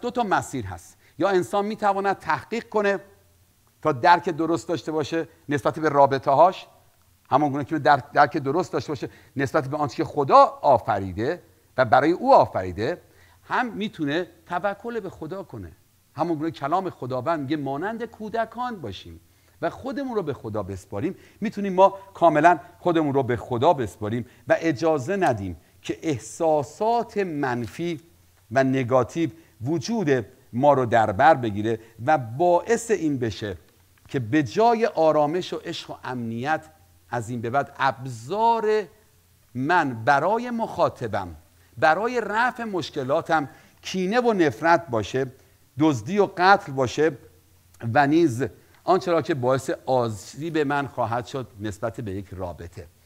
دو تا مسیر هست یا انسان میتواند تحقیق کنه تا درک درست داشته باشه نسبت به رابطه هاش همان گونه که درک, درک درست داشته باشه نسبت به آنچه که خدا آفریده و برای او آفریده هم میتونه توکل به خدا کنه همون گونه کلام خداوند میگه مانند کودکان باشیم و خودمون رو به خدا بسپاریم میتونیم ما کاملا خودمون رو به خدا بسپاریم و اجازه ندیم که احساسات منفی و نگاتیو وجود ما رو در بر بگیره و باعث این بشه که به جای آرامش و عشق و امنیت از این به بعد ابزار من برای مخاطبم برای رفع مشکلاتم کینه و نفرت باشه دزدی و قتل باشه و نیز آنچه را که باعث به من خواهد شد نسبت به یک رابطه